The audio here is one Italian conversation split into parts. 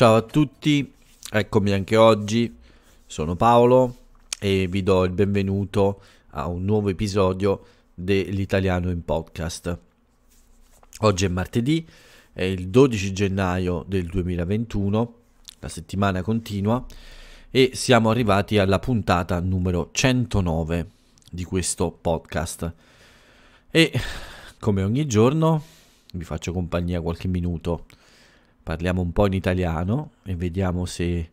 Ciao a tutti, eccomi anche oggi, sono Paolo e vi do il benvenuto a un nuovo episodio dell'Italiano in Podcast. Oggi è martedì, è il 12 gennaio del 2021, la settimana continua e siamo arrivati alla puntata numero 109 di questo podcast. E come ogni giorno vi faccio compagnia qualche minuto parliamo un po' in italiano e vediamo se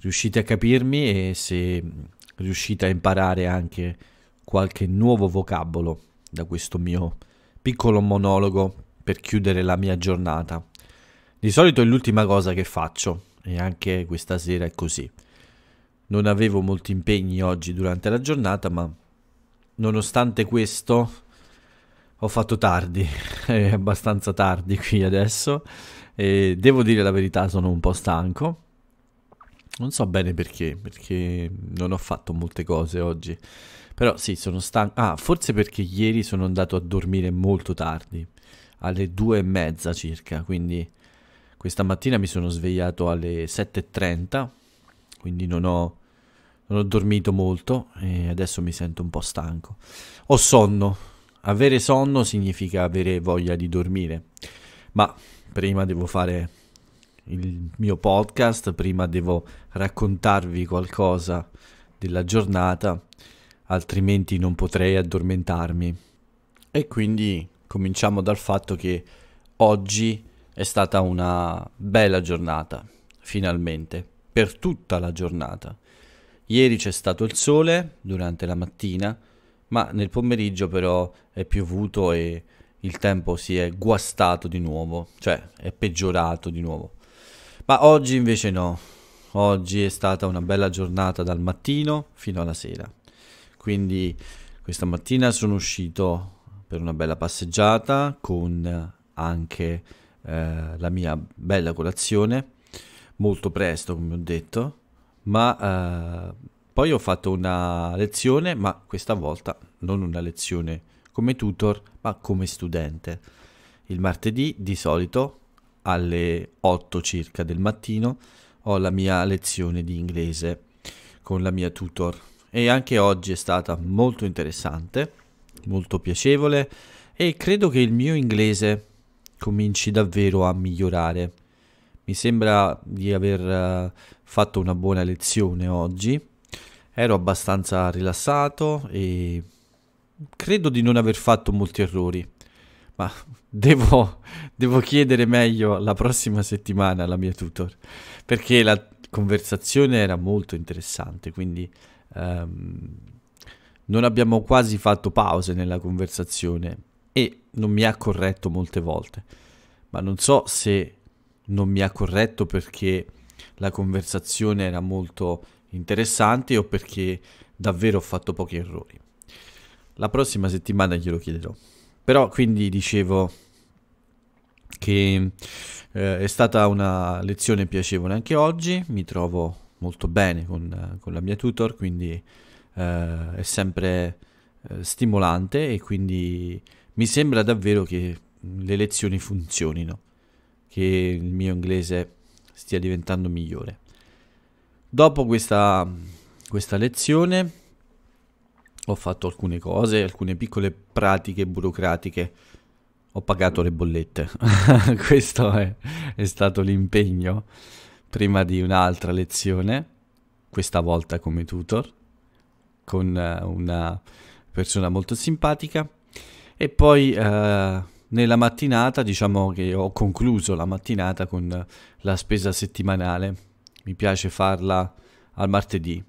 riuscite a capirmi e se riuscite a imparare anche qualche nuovo vocabolo da questo mio piccolo monologo per chiudere la mia giornata. Di solito è l'ultima cosa che faccio e anche questa sera è così. Non avevo molti impegni oggi durante la giornata, ma nonostante questo ho fatto tardi, è abbastanza tardi qui adesso e devo dire la verità, sono un po' stanco. Non so bene perché, perché non ho fatto molte cose oggi. Però sì, sono stanco. Ah, forse perché ieri sono andato a dormire molto tardi, alle due e mezza circa. Quindi questa mattina mi sono svegliato alle 7.30, quindi non ho, non ho dormito molto e adesso mi sento un po' stanco. Ho sonno. Avere sonno significa avere voglia di dormire. Ma prima devo fare il mio podcast, prima devo raccontarvi qualcosa della giornata, altrimenti non potrei addormentarmi. E quindi cominciamo dal fatto che oggi è stata una bella giornata, finalmente, per tutta la giornata. Ieri c'è stato il sole durante la mattina, ma nel pomeriggio però è piovuto e il tempo si è guastato di nuovo, cioè è peggiorato di nuovo. Ma oggi invece no, oggi è stata una bella giornata dal mattino fino alla sera. Quindi questa mattina sono uscito per una bella passeggiata con anche eh, la mia bella colazione, molto presto come ho detto, ma eh, poi ho fatto una lezione, ma questa volta non una lezione come tutor ma come studente. Il martedì di solito alle 8 circa del mattino ho la mia lezione di inglese con la mia tutor e anche oggi è stata molto interessante, molto piacevole e credo che il mio inglese cominci davvero a migliorare. Mi sembra di aver eh, fatto una buona lezione oggi, ero abbastanza rilassato e credo di non aver fatto molti errori, ma devo, devo chiedere meglio la prossima settimana alla mia tutor, perché la conversazione era molto interessante, quindi ehm, non abbiamo quasi fatto pause nella conversazione e non mi ha corretto molte volte, ma non so se non mi ha corretto perché la conversazione era molto interessante o perché davvero ho fatto pochi errori. La prossima settimana glielo chiederò. Però quindi dicevo che eh, è stata una lezione piacevole anche oggi, mi trovo molto bene con, con la mia tutor, quindi eh, è sempre eh, stimolante e quindi mi sembra davvero che le lezioni funzionino, che il mio inglese stia diventando migliore. Dopo questa, questa lezione ho fatto alcune cose, alcune piccole pratiche burocratiche. Ho pagato le bollette. Questo è, è stato l'impegno prima di un'altra lezione, questa volta come tutor, con eh, una persona molto simpatica. E poi eh, nella mattinata, diciamo che ho concluso la mattinata con la spesa settimanale. Mi piace farla al martedì,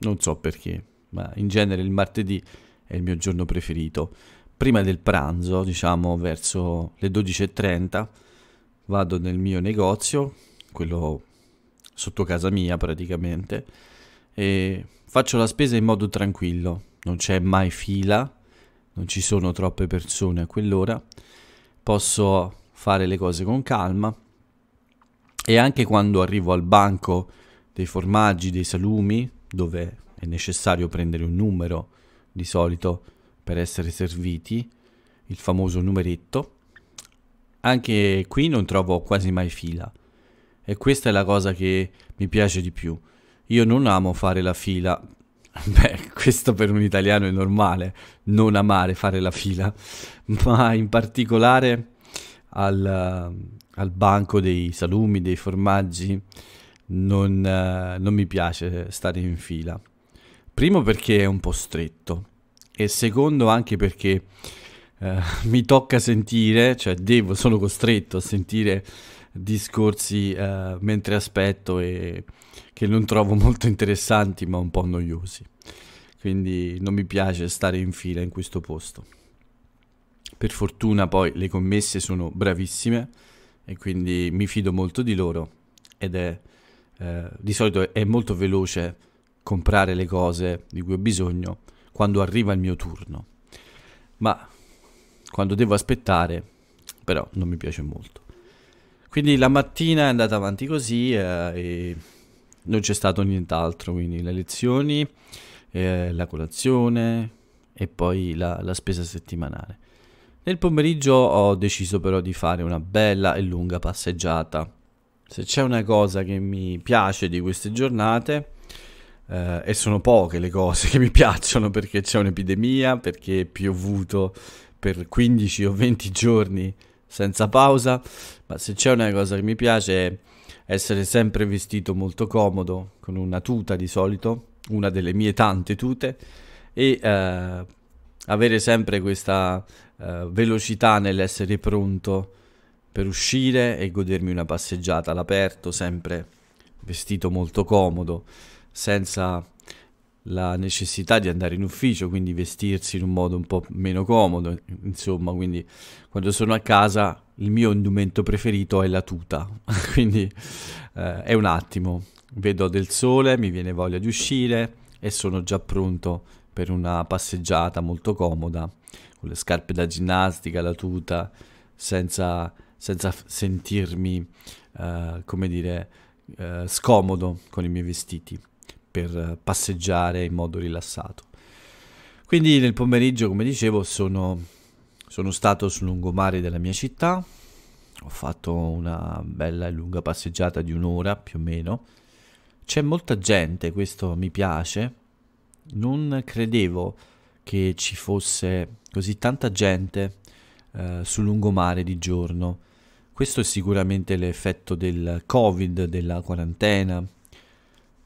non so perché, ma in genere il martedì è il mio giorno preferito. Prima del pranzo, diciamo verso le 12.30, vado nel mio negozio, quello sotto casa mia praticamente, e faccio la spesa in modo tranquillo, non c'è mai fila, non ci sono troppe persone a quell'ora, posso fare le cose con calma e anche quando arrivo al banco dei formaggi, dei salumi, dove è necessario prendere un numero di solito per essere serviti, il famoso numeretto. Anche qui non trovo quasi mai fila e questa è la cosa che mi piace di più. Io non amo fare la fila. Beh, questo per un italiano è normale, non amare fare la fila, ma in particolare al, al banco dei salumi, dei formaggi, non, eh, non mi piace stare in fila. Primo perché è un po' stretto e secondo anche perché eh, mi tocca sentire, cioè devo, sono costretto a sentire discorsi eh, mentre aspetto e che non trovo molto interessanti ma un po' noiosi. Quindi non mi piace stare in fila in questo posto. Per fortuna poi le commesse sono bravissime e quindi mi fido molto di loro ed è eh, di solito è molto veloce comprare le cose di cui ho bisogno quando arriva il mio turno. Ma quando devo aspettare, però non mi piace molto. Quindi la mattina è andata avanti così eh, e non c'è stato nient'altro, quindi le lezioni, eh, la colazione e poi la, la spesa settimanale. Nel pomeriggio ho deciso però di fare una bella e lunga passeggiata. Se c'è una cosa che mi piace di queste giornate Uh, e sono poche le cose che mi piacciono perché c'è un'epidemia, perché è piovuto per 15 o 20 giorni senza pausa, ma se c'è una cosa che mi piace è essere sempre vestito molto comodo, con una tuta di solito, una delle mie tante tute, e uh, avere sempre questa uh, velocità nell'essere pronto per uscire e godermi una passeggiata all'aperto, sempre vestito molto comodo senza la necessità di andare in ufficio, quindi vestirsi in un modo un po' meno comodo, insomma, quindi quando sono a casa il mio indumento preferito è la tuta, quindi eh, è un attimo, vedo del sole, mi viene voglia di uscire e sono già pronto per una passeggiata molto comoda, con le scarpe da ginnastica, la tuta, senza, senza sentirmi, eh, come dire, eh, scomodo con i miei vestiti per passeggiare in modo rilassato. Quindi nel pomeriggio, come dicevo, sono, sono stato sul lungomare della mia città, ho fatto una bella e lunga passeggiata di un'ora più o meno. C'è molta gente, questo mi piace. Non credevo che ci fosse così tanta gente eh, sul lungomare di giorno. Questo è sicuramente l'effetto del Covid, della quarantena,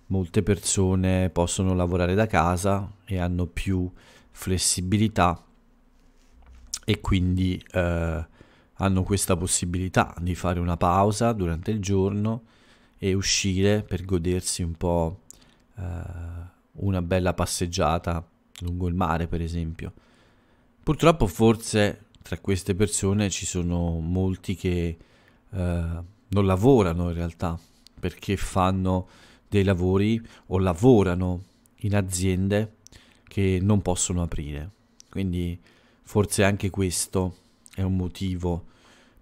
molte persone possono lavorare da casa e hanno più flessibilità e quindi eh, hanno questa possibilità di fare una pausa durante il giorno e uscire per godersi un po' eh, una bella passeggiata lungo il mare, per esempio. Purtroppo forse tra queste persone ci sono molti che eh, non lavorano in realtà perché fanno dei lavori o lavorano in aziende che non possono aprire. Quindi forse anche questo è un motivo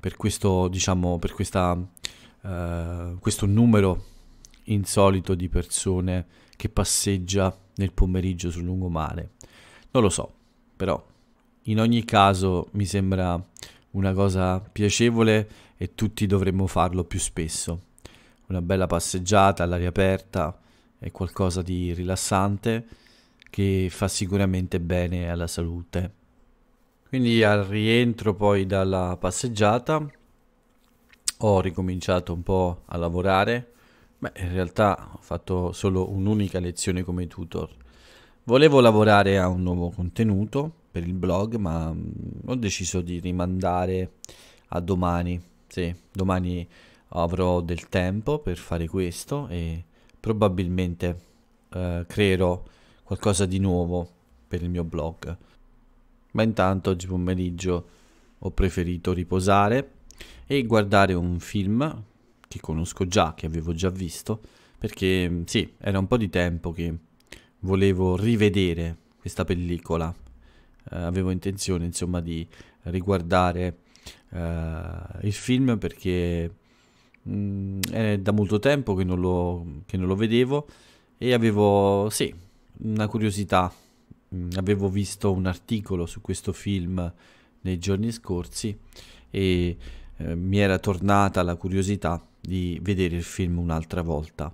per questo, diciamo, per questa, uh, questo numero insolito di persone che passeggia nel pomeriggio sul lungomare. Non lo so, però in ogni caso mi sembra una cosa piacevole e tutti dovremmo farlo più spesso una bella passeggiata all'aria aperta è qualcosa di rilassante che fa sicuramente bene alla salute. Quindi al rientro poi dalla passeggiata ho ricominciato un po' a lavorare, beh in realtà ho fatto solo un'unica lezione come tutor. Volevo lavorare a un nuovo contenuto per il blog, ma mm, ho deciso di rimandare a domani. Sì, domani avrò del tempo per fare questo e probabilmente eh, creerò qualcosa di nuovo per il mio blog. Ma intanto oggi pomeriggio ho preferito riposare e guardare un film che conosco già, che avevo già visto, perché mm, sì, era un po' di tempo che volevo rivedere questa pellicola. Eh, avevo intenzione, insomma, di riguardare eh, il film perché Mm, è da molto tempo che non, lo, che non, lo, vedevo e avevo, sì, una curiosità. Mm, avevo visto un articolo su questo film nei giorni scorsi e eh, mi era tornata la curiosità di vedere il film un'altra volta.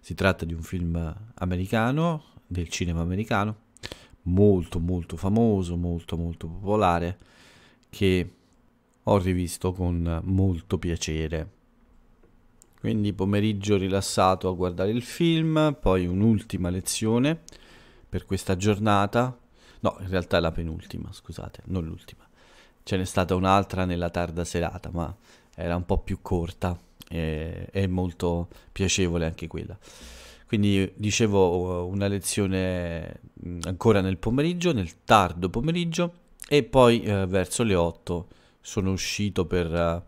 Si tratta di un film americano, del cinema americano, molto molto famoso, molto molto popolare, che ho rivisto con molto piacere quindi pomeriggio rilassato a guardare il film, poi un'ultima lezione per questa giornata. No, in realtà è la penultima, scusate, non l'ultima. Ce n'è stata un'altra nella tarda serata, ma era un po' più corta e, e molto piacevole anche quella. Quindi dicevo una lezione ancora nel pomeriggio, nel tardo pomeriggio e poi eh, verso le 8 sono uscito per eh,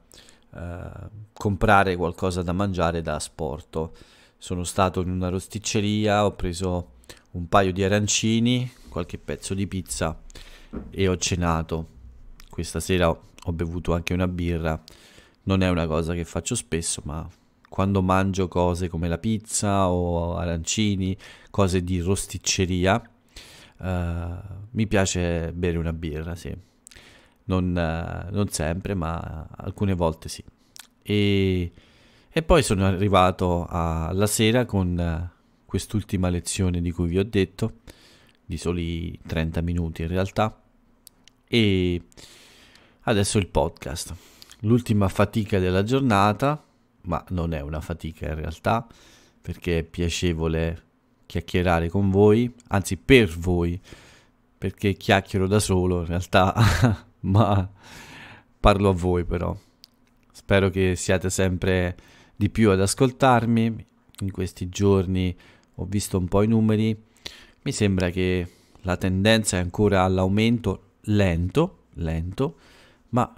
eh, comprare qualcosa da mangiare da asporto. Sono stato in una rosticceria, ho preso un paio di arancini, qualche pezzo di pizza e ho cenato. Questa sera ho, bevuto anche una birra. Non è una cosa che faccio spesso, ma quando mangio cose come la pizza o arancini, cose di rosticceria, eh, mi piace bere una birra, sì non, non sempre, ma alcune volte sì. E, e poi sono arrivato alla sera con quest'ultima lezione di cui vi ho detto, di soli 30 minuti in realtà, e adesso il podcast. L'ultima fatica della giornata, ma non è una fatica in realtà, perché è piacevole chiacchierare con voi, anzi per voi, perché chiacchiero da solo in realtà ma parlo a voi però. Spero che siate sempre di più ad ascoltarmi. In questi giorni ho visto un po' i numeri. Mi sembra che la tendenza è ancora all'aumento lento, lento, ma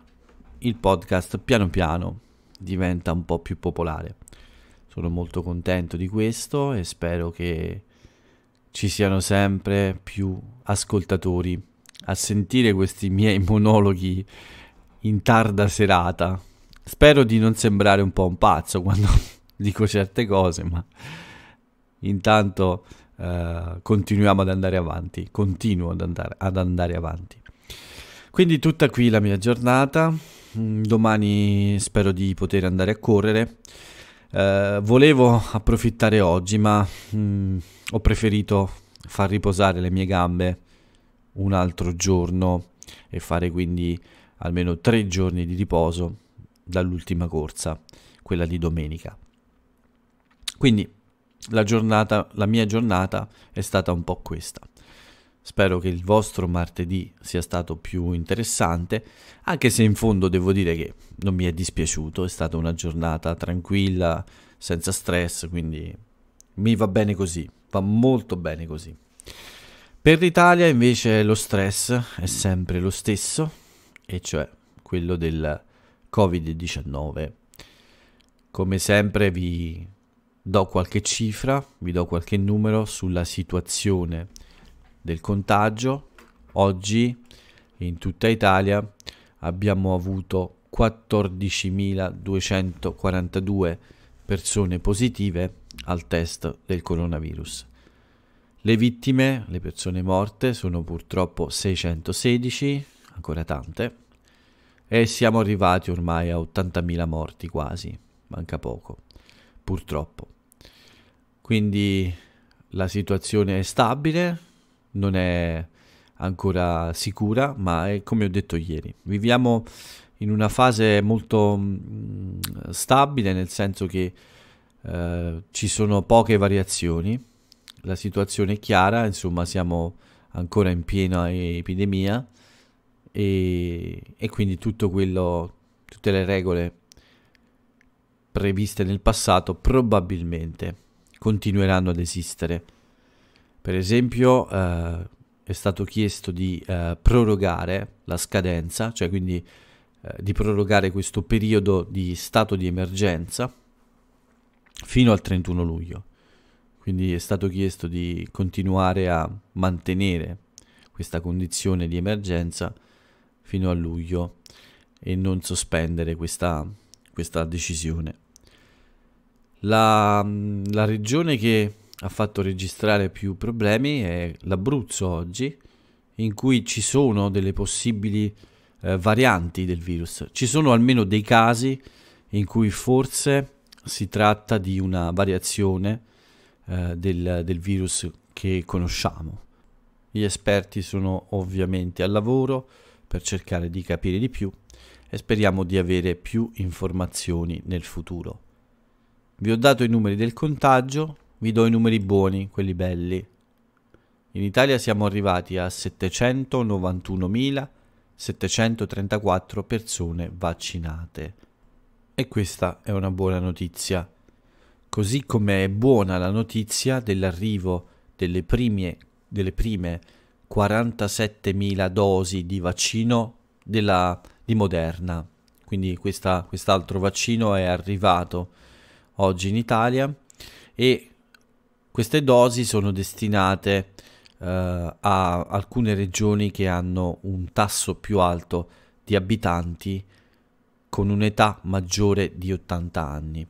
il podcast piano piano diventa un po' più popolare. Sono molto contento di questo e spero che ci siano sempre più ascoltatori a sentire questi miei monologhi in tarda serata. Spero di non sembrare un po' un pazzo quando dico certe cose, ma intanto eh, continuiamo ad andare avanti, continuo ad andare, ad andare avanti. Quindi tutta qui la mia giornata, mm, domani spero di poter andare a correre. Eh, volevo approfittare oggi, ma mh, mm, ho preferito far riposare le mie gambe un altro giorno e fare quindi almeno tre giorni di riposo dall'ultima corsa, quella di domenica. Quindi la, giornata, la mia giornata è stata un po' questa. Spero che il vostro martedì sia stato più interessante, anche se in fondo devo dire che non mi è dispiaciuto, è stata una giornata tranquilla, senza stress, quindi mi va bene così, va molto bene così. Per l'Italia invece lo stress è sempre lo stesso, e cioè quello del Covid-19. Come sempre vi do qualche cifra, vi do qualche numero sulla situazione del contagio. Oggi in tutta Italia abbiamo avuto 14.242 persone positive al test del coronavirus le vittime, le persone morte, sono purtroppo 616, ancora tante, e siamo arrivati ormai a 80.000 morti quasi, manca poco, purtroppo. Quindi la situazione è stabile, non è ancora sicura, ma è come ho detto ieri, viviamo in una fase molto mh, mm, stabile, nel senso che eh, ci sono poche variazioni la situazione è chiara, insomma siamo ancora in piena epidemia e, e quindi quello, tutte le regole previste nel passato probabilmente continueranno ad esistere. Per esempio eh, è stato chiesto di eh, prorogare la scadenza, cioè quindi eh, di prorogare questo periodo di stato di emergenza fino al 31 luglio. Quindi è stato chiesto di continuare a mantenere questa condizione di emergenza fino a luglio e non sospendere questa, questa decisione. La, la, regione che ha fatto registrare più problemi è l'Abruzzo oggi, in cui ci sono delle possibili eh, varianti del virus. Ci sono almeno dei casi in cui forse si tratta di una variazione eh, del, del virus che conosciamo. Gli esperti sono ovviamente al lavoro per cercare di capire di più e speriamo di avere più informazioni nel futuro. Vi ho dato i numeri del contagio, vi do i numeri buoni, quelli belli. In Italia siamo arrivati a 791.734 persone vaccinate. E questa è una buona notizia. Così come è buona la notizia dell'arrivo delle prime, delle prime 47.000 dosi di vaccino della, di Moderna. Quindi questa, quest'altro vaccino è arrivato oggi in Italia e queste dosi sono destinate eh, a alcune regioni che hanno un tasso più alto di abitanti con un'età maggiore di 80 anni.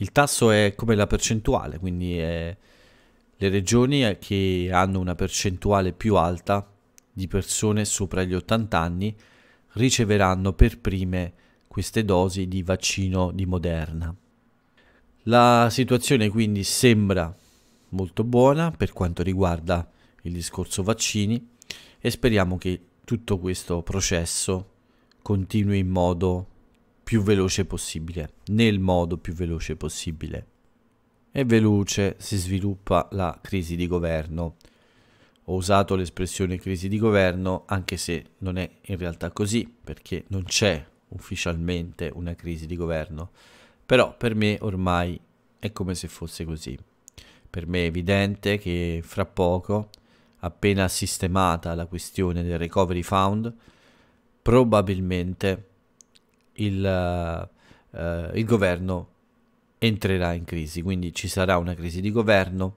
Il tasso è come la percentuale, quindi eh, le regioni eh, che hanno una percentuale più alta di persone sopra gli 80 anni riceveranno per prime queste dosi di vaccino di Moderna. La situazione quindi sembra molto buona per quanto riguarda il discorso vaccini e speriamo che tutto questo processo continui in modo più veloce possibile, nel modo più veloce possibile. E veloce si sviluppa la crisi di governo. Ho usato l'espressione crisi di governo anche se non è in realtà così, perché non c'è ufficialmente una crisi di governo, però per me ormai è come se fosse così. Per me è evidente che fra poco, appena sistemata la questione del recovery fund, probabilmente il, eh, il governo entrerà in crisi, quindi ci sarà una crisi di governo,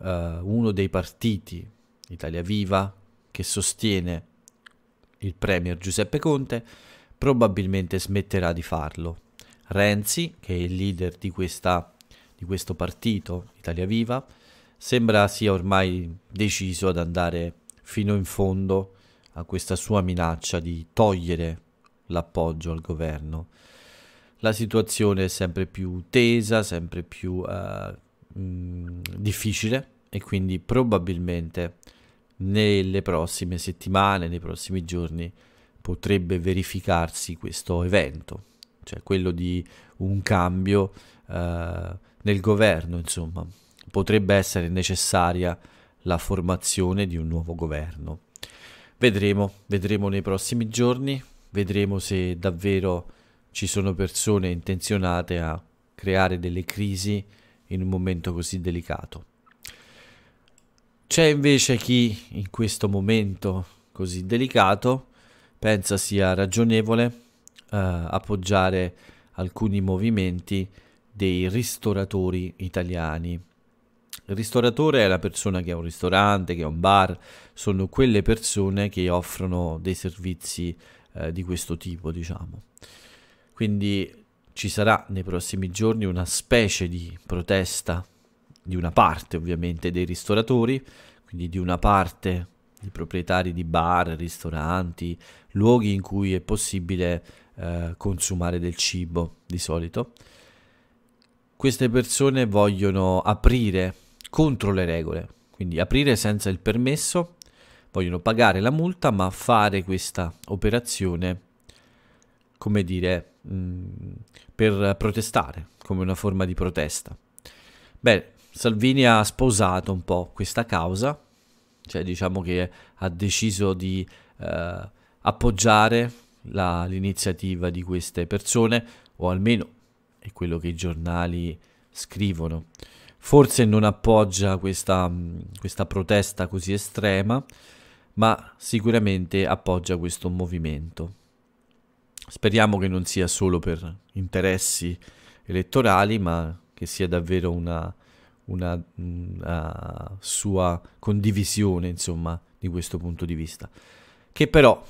eh, uno dei partiti, Italia Viva, che sostiene il premier Giuseppe Conte, probabilmente smetterà di farlo. Renzi, che è il leader di, questa, di questo partito, Italia Viva, sembra sia ormai deciso ad andare fino in fondo a questa sua minaccia di togliere l'appoggio al governo. La situazione è sempre più tesa, sempre più eh, mh, mm, difficile e quindi probabilmente nelle prossime settimane, nei prossimi giorni potrebbe verificarsi questo evento, cioè quello di un cambio eh, nel governo, insomma, potrebbe essere necessaria la formazione di un nuovo governo. Vedremo, vedremo nei prossimi giorni, Vedremo se davvero ci sono persone intenzionate a creare delle crisi in un momento così delicato. C'è invece chi in questo momento così delicato pensa sia ragionevole eh, appoggiare alcuni movimenti dei ristoratori italiani. Il ristoratore è la persona che ha un ristorante, che ha un bar, sono quelle persone che offrono dei servizi eh, di questo tipo, diciamo. Quindi ci sarà nei prossimi giorni una specie di protesta di una parte ovviamente dei ristoratori, quindi di una parte di proprietari di bar, ristoranti, luoghi in cui è possibile eh, consumare del cibo di solito. Queste persone vogliono aprire contro le regole, quindi aprire senza il permesso vogliono pagare la multa ma fare questa operazione, come dire, mh, mm, per protestare, come una forma di protesta. Beh, Salvini ha sposato un po' questa causa, cioè diciamo che ha deciso di eh, appoggiare l'iniziativa di queste persone, o almeno è quello che i giornali scrivono. Forse non appoggia questa, mm, questa protesta così estrema, ma sicuramente appoggia questo movimento. Speriamo che non sia solo per interessi elettorali, ma che sia davvero una, una, una mm, sua condivisione, insomma, di questo punto di vista. Che però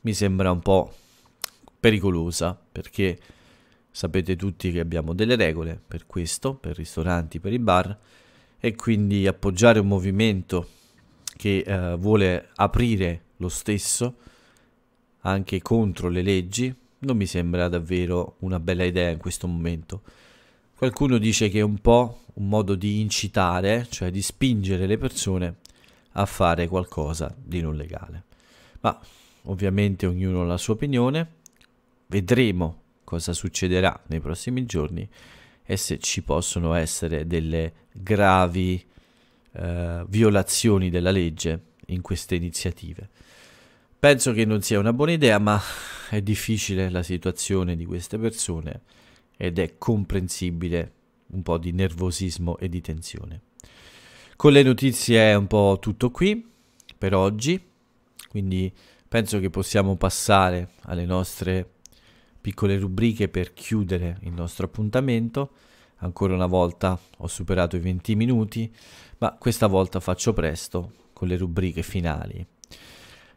mi sembra un po' pericolosa, perché sapete tutti che abbiamo delle regole per questo, per i ristoranti, per i bar, e quindi appoggiare un movimento che eh, vuole aprire lo stesso anche contro le leggi non mi sembra davvero una bella idea in questo momento. Qualcuno dice che è un po' un modo di incitare, cioè di spingere le persone a fare qualcosa di non legale. Ma ovviamente ognuno ha la sua opinione, vedremo cosa succederà nei prossimi giorni e se ci possono essere delle gravi eh, violazioni della legge in queste iniziative. Penso che non sia una buona idea, ma è difficile la situazione di queste persone ed è comprensibile un po' di nervosismo e di tensione. Con le notizie è un po' tutto qui per oggi, quindi penso che possiamo passare alle nostre piccole rubriche per chiudere il nostro appuntamento. Ancora una volta ho superato i 20 minuti, ma questa volta faccio presto con le rubriche finali.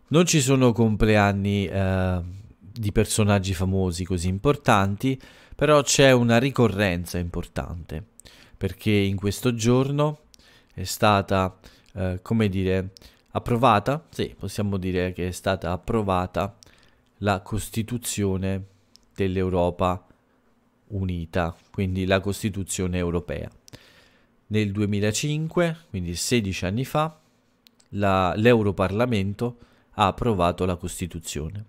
Non ci sono compleanni eh, di personaggi famosi così importanti, però c'è una ricorrenza importante, perché in questo giorno è stata, eh, come dire, approvata, sì, possiamo dire che è stata approvata la Costituzione dell'Europa Unita, quindi la Costituzione europea. Nel 2005, quindi 16 anni fa, l'Europarlamento ha approvato la Costituzione.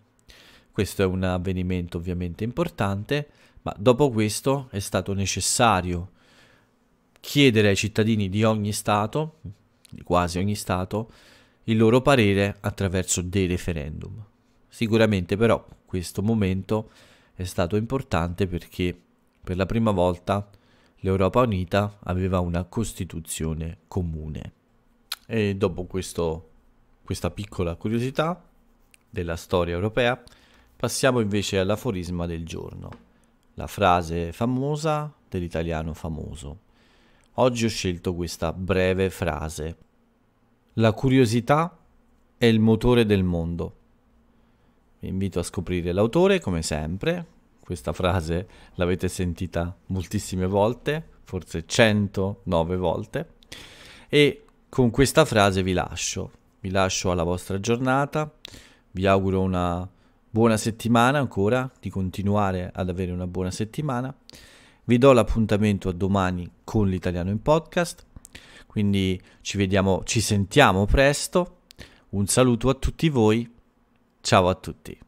Questo è un avvenimento ovviamente importante, ma dopo questo è stato necessario chiedere ai cittadini di ogni Stato, di quasi ogni Stato, il loro parere attraverso dei referendum. Sicuramente però questo momento è stato importante perché per la prima volta l'Europa Unita aveva una Costituzione comune. E dopo questo, questa piccola curiosità della storia europea, passiamo invece all'aforisma del giorno, la frase famosa dell'italiano famoso. Oggi ho scelto questa breve frase. La curiosità è il motore del mondo. Vi invito a scoprire l'autore, come sempre, questa frase l'avete sentita moltissime volte, forse 109 volte, e con questa frase vi lascio, vi lascio alla vostra giornata, vi auguro una buona settimana ancora, di continuare ad avere una buona settimana, vi do l'appuntamento a domani con l'italiano in podcast, quindi ci vediamo, ci sentiamo presto, un saluto a tutti voi, ciao a tutti.